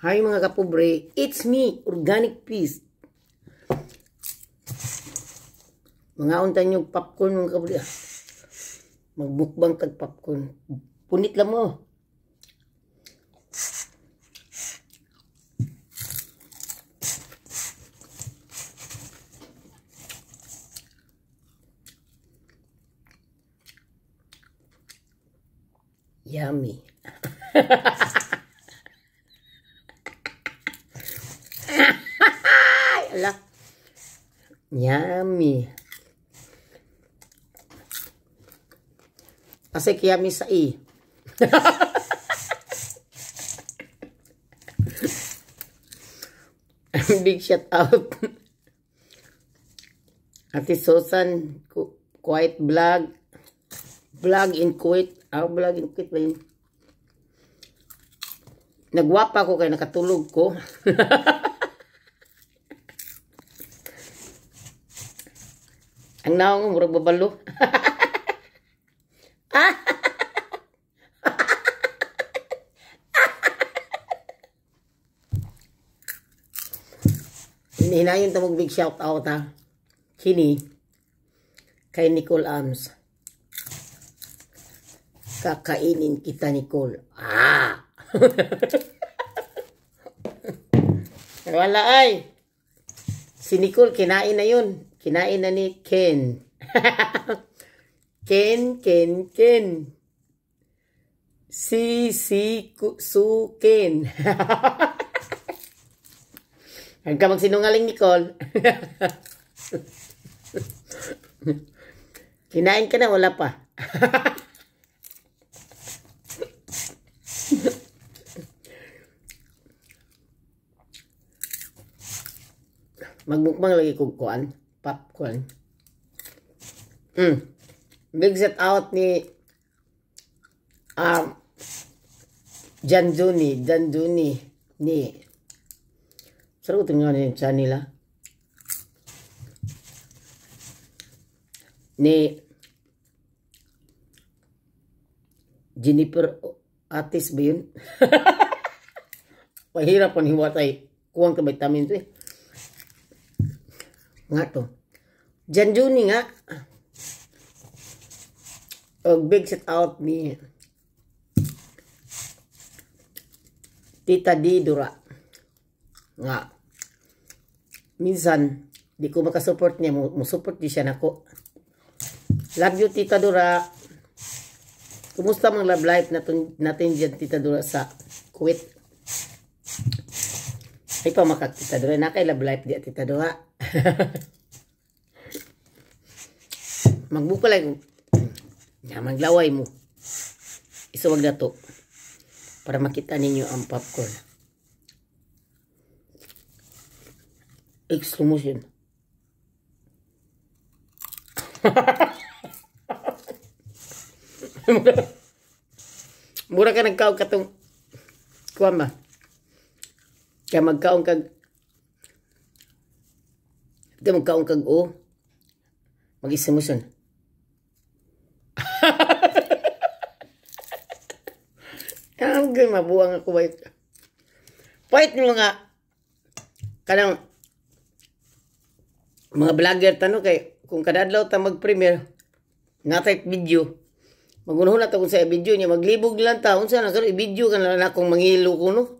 Hi mga kapobre, it's me, Organic Peace. Mga untan yung popcorn mga kapobre. Ah, magbukbang kag popcorn. Punit lang mo. Yummy. Ala. Yummy. Kasi yummy sa i. Big shout out. Ate Susan, quiet Vlog. Vlog in Kuwait. Ako oh, vlog in Kuwait ba yun? Nagwapa ko kay nakatulog ko. Ang naong murag babalo. Hinayon tamog big shout out ha. Kini kay Nicole Arms. Kakainin kita Nicole. Ah! Wala ay. Si Nicole, kinain na yun. Kinain na ni Ken. Ken, Ken, Ken. Si, si, ku, su, Ken. Huwag ka magsinungaling, Nicole. kinain ka na, wala pa. magmukbang lagi kog kuan popcorn mm. big set out ni um, Jan Juni Jan Juni ni sarap ito nga yung channel ni Jennifer Atis ba yun? Pahirap ang hiwatay. Kuwang ka vitamin to eh. Nga to. Dyan Juni nga. Og big set out ni Tita Didura. Nga. Minsan, di ko makasupport niya. support di siya nako. Love you, Tita Dura. Kumusta mga love life natin, natin dyan, Tita Dura, sa Kuwait? Ay pa makakita doon. Nakay love life di atita doha. Magbuka lang. Ya, maglaway mo. Isuwag na to. Para makita ninyo ang popcorn. Extra Mura ka nagkaw katong kuwan ba? Kaya magkaon kag Kaya magkaon kag o mag-isa mo sun. Ang mabuang ako ba Pwede mo nga kanang mga vlogger tanong kay kung kadadlaw ta mag-premier natay video magunhon na ta kung sa video niya maglibog lang ta unsa na karon i-video kan na akong mangilo no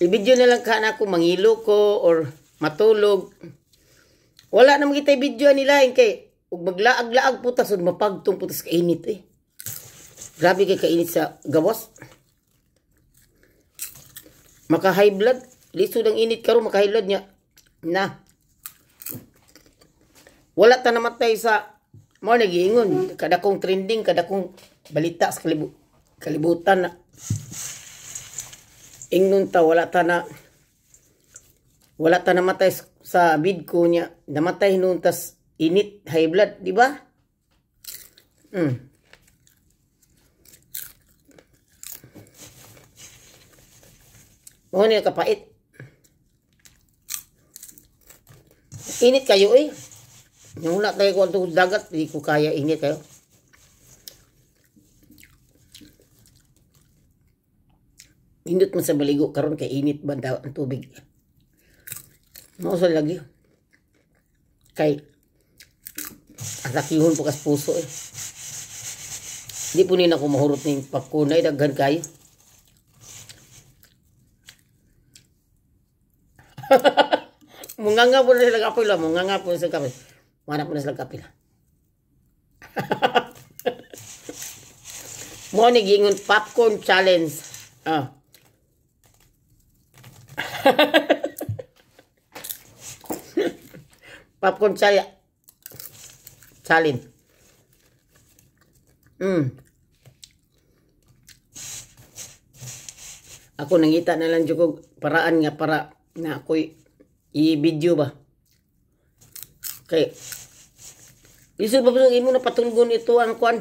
i-video na lang kana ko mangilo ko or matulog wala na kita i-video nila in eh, kay ug maglaag-laag putas ug mapagtong putas kainit eh grabe kay kainit sa gawas maka high blood lisod ang init karon maka high blood niya na wala ta namatay sa mo nagiingon kada kong trending kada kong balita sa kalibu, kalibutan na ingnon ta wala ta na wala ta namatay sa bid ko niya namatay noon tas init high blood di ba mm. mo niya kapait init kayo eh yung wala tayo kung dagat di ko kaya init kayo Pindot man sa maligo karon kay init ba daw ang tubig. Mao sa lagi. Kay atakihon po kas puso eh. Di po nina ko mahurot ning pagkunay daghan kayo. munganga po na sila kapila, munganga po na sila kapila. Mana po na sila kapila. Mo ni gingon popcorn challenge. Ah. Popcorn saya. Salin. Mm. Ako nangita na lang jugo paraan nga para na ako'y i-video ba. Okay. Isod ba imo na patulgon ito ang kwan?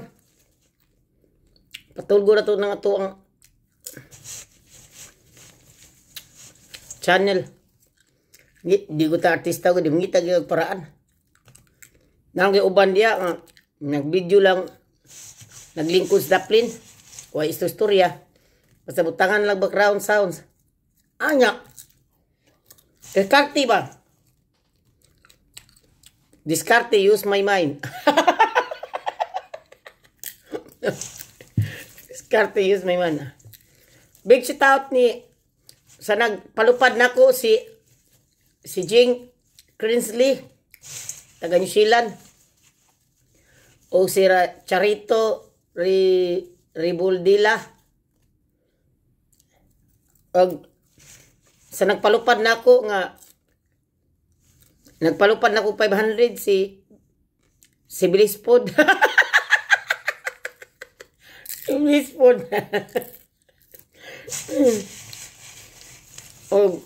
Patulgon na to nang ato ang channel. Di ko ta artista ko, di mangita gyud paraan. Nang uban dia nga nagvideo lang naglingkod sa Daplin. Wa isto istorya. Basta butangan lang background sounds. Anya. Diskarte ba? Diskarte, use my mind. Diskarte, use my mind. Big shout out ni sa nagpalupad na ko si si Jing Crinsley taga New Zealand o si Ra Charito Ri Ribuldila og sa nagpalupad na ko nga nagpalupad na ko 500 si si Blispod Blispod og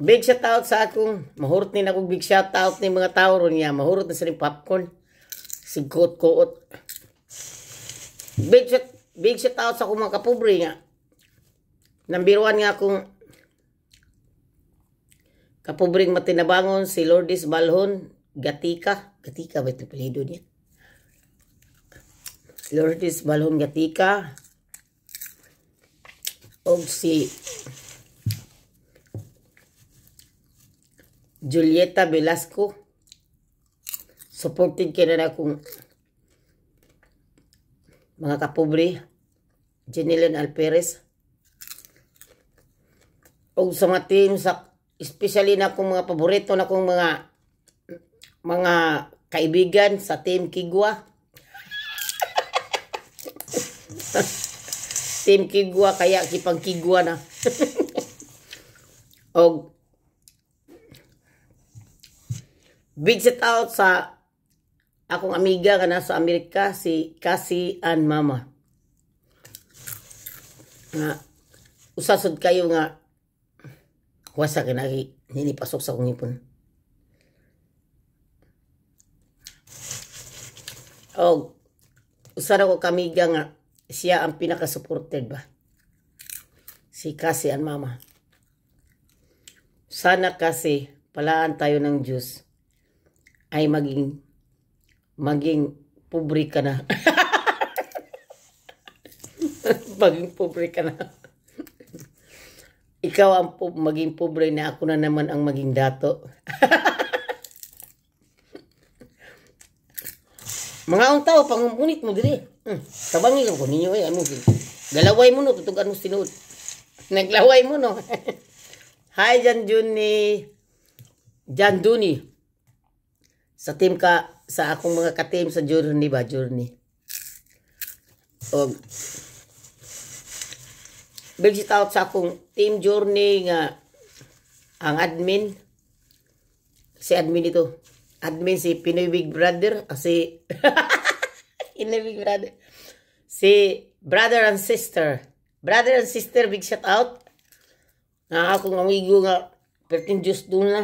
big shout out sa akong mahurot ni akong big shout out ni mga tao ron niya mahurot na sa rin popcorn sigkot koot big shout big shout out sa akong mga kapobre nga number one nga akong kapobring matinabangon si Lourdes Balhon Gatika Gatika ba ito palido niya Lourdes Balhon Gatika og si Julieta Velasco. Supporting ka na akong mga kapobre. Janilyn Alperez. O sa mga team, sa, especially na kong mga paborito na kong mga mga kaibigan sa team Kigwa. team Kigwa, kaya kipang Kigwa na. o Big shout out sa akong amiga ka na sa Amerika, si Cassie and Mama. Nga, usasod kayo nga, wasa ka na, ninipasok sa akong ipon. O, usan ako kamiga nga, siya ang pinaka-supported ba? Si Cassie and Mama. Sana kasi, palaan tayo ng juice ay maging maging pobre ka na. maging pobre ka na. Ikaw ang po, maging pobre na ako na naman ang maging dato. Mga ang tao, pangunit mo dili. Hmm. Tabangi lang ko ninyo ay eh, ano. Galaway mo no, tutug ano sinood. Naglaway mo no. Hi, Jan Juni. Jan Juni sa team ka sa akong mga ka-team sa journey ba journey og Bilgit out sa akong team journey nga ang admin si admin ito admin si Pinoy Big Brother kasi ah, si Pinoy Big Brother si brother and sister brother and sister big shout out na ako ng amigo nga pertin juice doon na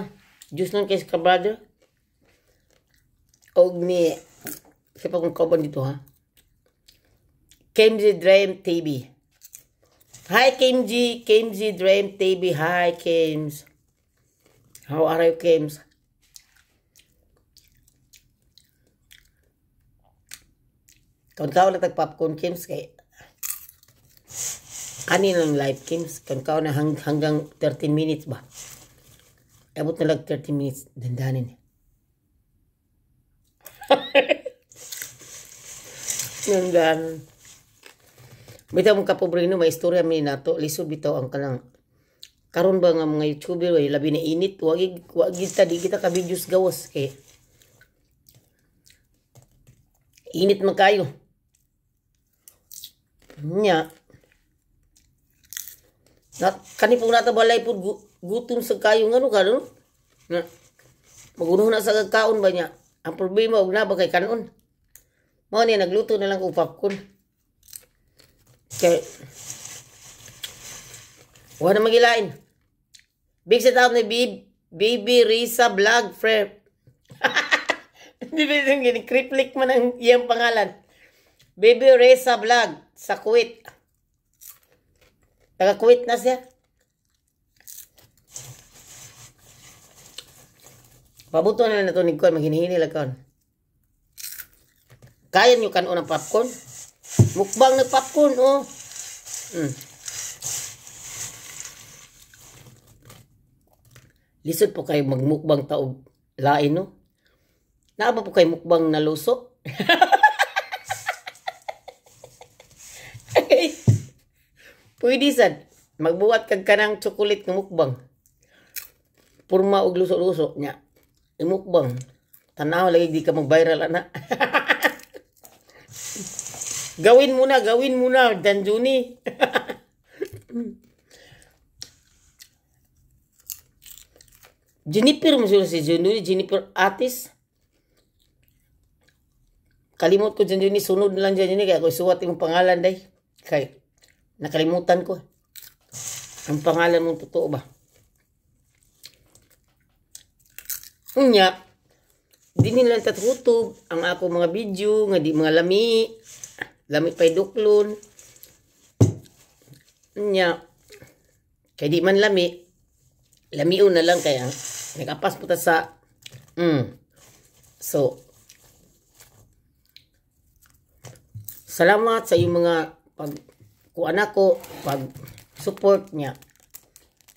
juice nun kaysa ka brother og ni siapa kong kawan dito ha KMG Dream TV Hi KMG KMG Dream TV Hi Kims How are you Kims Kung ka ulit nag-popcorn Kims kay kaninang live Kims kung ka na hang, hanggang 13 minutes ba abot na lag 13 minutes dandanin eh Meron daan. Um, bitaw mong kapobrino, may istorya mi nato. Liso bitaw ang kanang. Karon ba nga mga YouTuber, way, labi na init. Wag, wag kita, di kita ka-videos gawas. Kay, eh. init man kayo. Nya. Na, kani po nata balay po gu, gutom sa kayo. Nga no, karon? Na, magunuh na sa kakaon ba niya? Ang problema, huwag na ba kay kanon? Mo ni nagluto na lang ko popcorn. Okay. Wala na magilain. Big set out ni Bib, Baby Risa Vlog Prep. Hindi ba yung gini-criplik mo ng iyang pangalan? Baby Risa Vlog sa Kuwait. Taga Kuwait na siya. Pabuto na na ito ni Kuan, maghinihini lang kaon. Kaya nyo kanon ng popcorn? Mukbang na popcorn, oh. Mm. Lisod po kayo magmukbang taog lain, no? Naaba po kayo mukbang na luso? Pwede sad. Magbuhat kag kanang chocolate ng mukbang. Purma og luso-luso nya. Imukbang. Tanaw lagi di ka mag-viral ana. Gawin mo na, gawin mo na, Danjuni. Jennifer mo sila si Danjuni, Jennifer Atis. Kalimot ko Danjuni, sunod lang Danjuni, kaya ko suwat yung pangalan day. Kay, nakalimutan ko. Ang pangalan mo totoo ba? Unya. Yeah di nila tatutub ang ako mga video nga di mga lami lami pay duklon nya kay di man lami lamiu na lang kaya nagapas po ta sa mm. so salamat sa iyong mga pag kuan ako pag support niya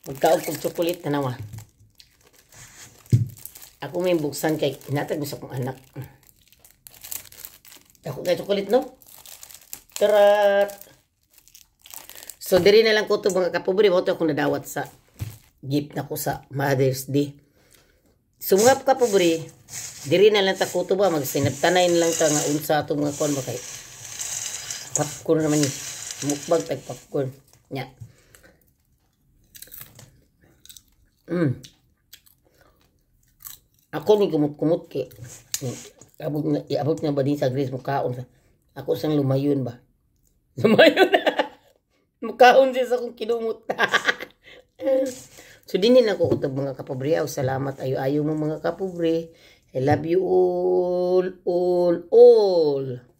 magkaog kog chocolate na naman ako may buksan kay inatag mo sa kong anak. Ako kay chocolate, no? Tarat! So, diri na lang ko ito mga kapobre. Mo ito akong nadawat sa gift na ko sa Mother's Day. So, mga kapobre, diri na lang ko ito ba? Magsinabtanay na lang ta nga unsa ito mga kon ba kay popcorn naman yun. Mukbag tag popcorn. Nya. Yeah. Mm. Ako ni kumot-kumot kay hmm. abot na iabot na ba din sa Grace mukaon sa ako sang lumayon ba. Lumayon. mukaon siya sa akong kinumot. so din na ko utog mga kapobre. O, salamat ayo ayo mo mga kapobre. I love you all all all.